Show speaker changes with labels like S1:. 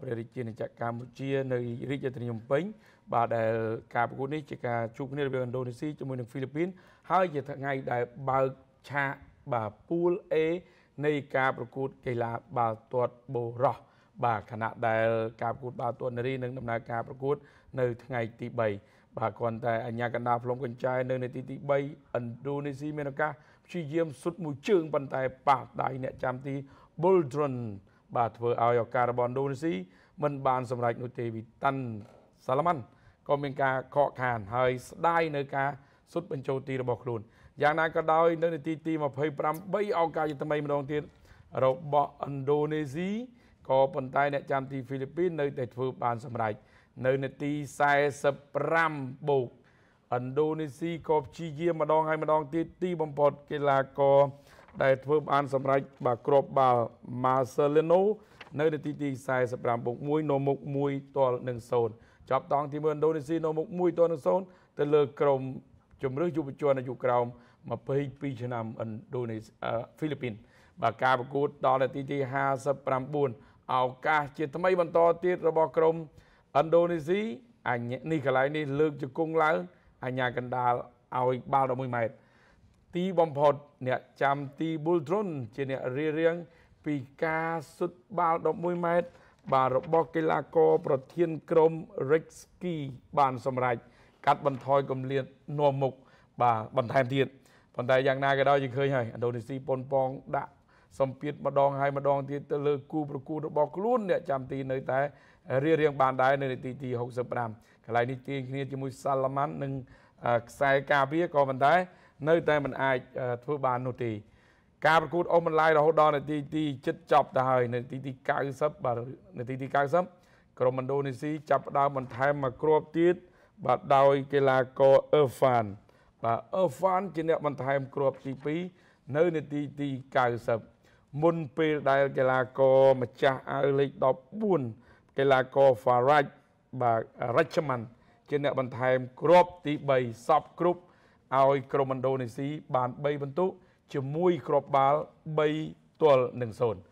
S1: ព្រះរាជាណាចក្រកម្ពុជា នៅរាជធានីភ្នំពេញបាទដែលការប្រកួតនេះជាការជួបគ្នារវាងឥណ្ឌូនេស៊ីជាមួយនឹងហ្វីលីពីនហើយជាថ្ងៃដែលបើកឆាកបាទពូល A នៃការប្រកួតកីឡាបាល់ទាត់បូរោះបាទខណៈដែល ការប្រកួតបាល់ទាត់នារីនឹងដំណើរការប្រកួតនៅថ្ងៃទី3បាទគ្រាន់តែអញ្ញាកណ្ដាលភ្លុំកញ្ចែនៅនាទីទី3ឥណ្ឌូនេស៊ីមានឱកាសព្យាយាមសុទ្ធមួយជើងប៉ុន្តែប៉ះដៃអ្នកចាំទី Boldron បាទធ្វើឲ្យឱកាសរបស់ឥណ្ឌូនេស៊ីមិនបានសម្រេចនោះទេវីតាន់សាឡាម៉ាន់ក៏មានការខកខាន ហើយស្ដាយនៅការសុទ្ធបញ្ចូលទីរបស់ខ្លួនយ៉ាងណាក៏ដោយ នៅនាទីទី28ឱកាសយុទ្ធមីម្ដងទៀតរបស់ឥណ្ឌូនេស៊ីក៏ប៉ុន្តែអ្នកចាំទីហ្វីលីពីននៅតែធ្វើបានសម្រេចនៅនាទី45បូកឥណ្ឌូនេស៊ីក៏ព្យាយាមម្ដងហើយម្ដងទៀតទីបំផុតកីឡាករដែលធ្វើបានសម្រេចបាទគ្រាប់បាល់ Marcelino នៅនាទីទី45បូក1នៅមុខ1ទល់នឹង0ចាប់តង់ទីមើលឥណ្ឌូនេស៊ីនៅមុខ1ទល់នឹង0ទៅលើក្រុមជំរឿយុវជនអាយុក្រោម22ឆ្នាំឥណ្ឌូនេស៊ីហ្វីលីពីនបាទការប្រកួតដល់នាទីទី59ឱកាសជា ថ្មីបន្តទៀតរបស់ក្រុមឥណ្ឌូនេស៊ីអញ្ញនេះកន្លែងនេះលើកជង្គង់ឡើងអញ្ញាកណ្ដាលឲ្យបាល់ដល់1ម៉ែត្រទីបំផុតអ្នកចាំទីប៊ុលត្រុនជាអ្នករៀបរៀងពីការសុទ្ធបាល់11ម៉ែត្របាទរបស់កីឡាករប្រធានក្រុម Rexki បានសម្រេចកាត់បន្ថយកម្លាតនាំមុខបាទបន្ថែមទៀតប៉ុន្តែយ៉ាងណាក៏ដោយយើងឃើញហើយឥណ្ឌូនេស៊ីប៉ុនប៉ងដាក់សម្ពាធម្ដងហើយម្ដងទៀតទៅលើគូប្រកួតរបស់ខ្លួនអ្នកចាំទីនៅតែរៀបរៀងបានដែរនៅនាទីទី65កន្លែងនេះទាញគ្នាជាមួយសាឡាម៉ាន់និងខ្សែការពារក៏ប៉ុន្តែនៅតែមិនអាចធ្វើបាននោះទេការប្រកួតអូបន្លាយរហូតដល់នាទីទីចិត្តចប់ទៅហើយនាទីទី90បាទនាទីទី90ក្រុមឥណ្ឌូនេស៊ីចាប់ផ្ដើមបន្ថែមមកគ្រាប់ទៀតបាទដោយកីឡាករអឺហ្វានបាទអឺហ្វានជាអ្នកបន្ថែមគ្រាប់ទី2នៅនាទីទី90មុនពេលដែលកីឡាករម្ចាស់អាវលេខ14កីឡាករ Faraj បាទ Rachman ជាអ្នកបន្ថែមគ្រាប់ទី3សពគ្រប់ឲ្យក្រុមឥណ្ឌូនេស៊ីបាន3ពិន្ទុជាមួយគ្រាប់បាល់3ទល់នឹង0